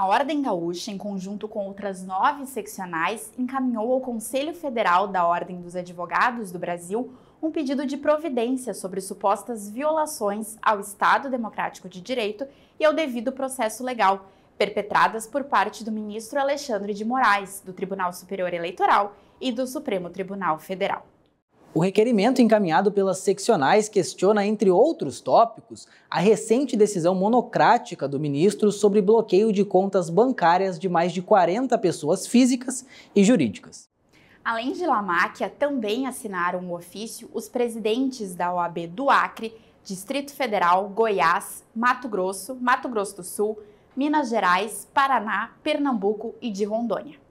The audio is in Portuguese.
A Ordem Gaúcha, em conjunto com outras nove seccionais, encaminhou ao Conselho Federal da Ordem dos Advogados do Brasil um pedido de providência sobre supostas violações ao Estado Democrático de Direito e ao devido processo legal, perpetradas por parte do ministro Alexandre de Moraes, do Tribunal Superior Eleitoral e do Supremo Tribunal Federal. O requerimento encaminhado pelas seccionais questiona, entre outros tópicos, a recente decisão monocrática do ministro sobre bloqueio de contas bancárias de mais de 40 pessoas físicas e jurídicas. Além de Lamáquia, também assinaram o ofício os presidentes da OAB do Acre, Distrito Federal, Goiás, Mato Grosso, Mato Grosso do Sul, Minas Gerais, Paraná, Pernambuco e de Rondônia.